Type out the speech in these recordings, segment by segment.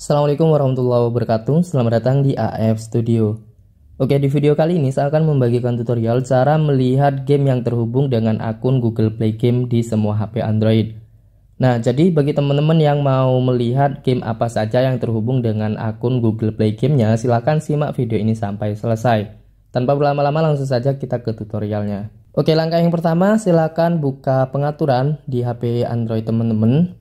Assalamualaikum warahmatullahi wabarakatuh, selamat datang di AF Studio. Oke, di video kali ini saya akan membagikan tutorial cara melihat game yang terhubung dengan akun Google Play Game di semua HP Android. Nah, jadi bagi teman-teman yang mau melihat game apa saja yang terhubung dengan akun Google Play Game-nya, silahkan simak video ini sampai selesai. Tanpa berlama-lama langsung saja kita ke tutorialnya. Oke, langkah yang pertama silahkan buka pengaturan di HP Android teman-teman.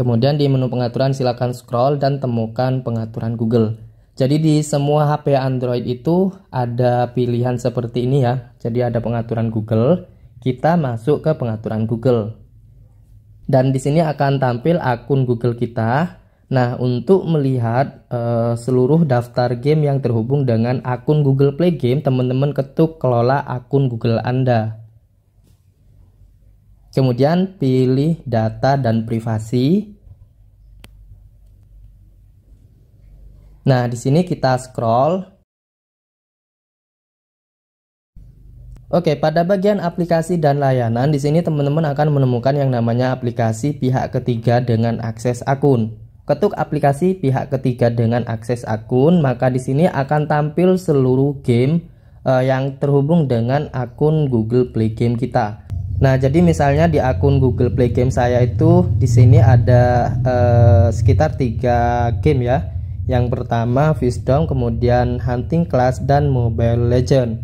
Kemudian di menu pengaturan silakan scroll dan temukan pengaturan Google. Jadi di semua HP Android itu ada pilihan seperti ini ya. Jadi ada pengaturan Google, kita masuk ke pengaturan Google. Dan di sini akan tampil akun Google kita. Nah, untuk melihat uh, seluruh daftar game yang terhubung dengan akun Google Play Game, teman-teman ketuk kelola akun Google Anda. Kemudian pilih data dan privasi. Nah, di sini kita scroll. Oke, pada bagian aplikasi dan layanan, di sini teman-teman akan menemukan yang namanya aplikasi pihak ketiga dengan akses akun. Ketuk aplikasi pihak ketiga dengan akses akun, maka di sini akan tampil seluruh game eh, yang terhubung dengan akun Google Play Game kita. Nah, jadi misalnya di akun Google Play Game saya itu di sini ada eh, sekitar tiga game ya. Yang pertama Wisdom, kemudian Hunting Class dan Mobile Legend.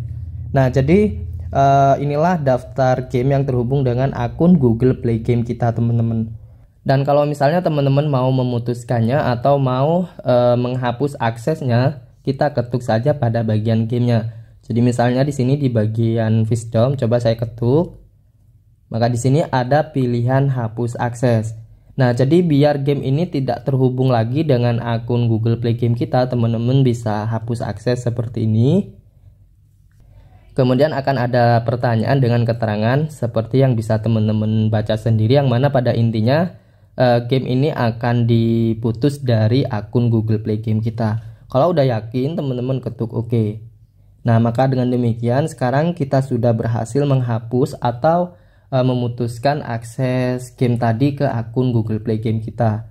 Nah, jadi eh, inilah daftar game yang terhubung dengan akun Google Play Game kita, teman-teman. Dan kalau misalnya teman-teman mau memutuskannya atau mau eh, menghapus aksesnya, kita ketuk saja pada bagian gamenya. Jadi misalnya di sini di bagian Wisdom, coba saya ketuk. Maka di sini ada pilihan hapus akses. Nah, jadi biar game ini tidak terhubung lagi dengan akun Google Play Game kita, teman-teman bisa hapus akses seperti ini. Kemudian akan ada pertanyaan dengan keterangan seperti yang bisa teman-teman baca sendiri yang mana pada intinya uh, game ini akan diputus dari akun Google Play Game kita. Kalau udah yakin, teman-teman ketuk OK. Nah, maka dengan demikian sekarang kita sudah berhasil menghapus atau uh, memutuskan akses game tadi ke akun Google Play Game kita.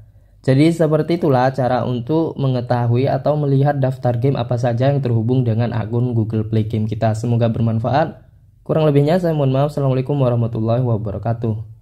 Jadi seperti itulah cara untuk mengetahui atau melihat daftar game apa saja yang terhubung dengan akun Google Play Game kita. Semoga bermanfaat. Kurang lebihnya saya mohon maaf. Assalamualaikum warahmatullahi wabarakatuh.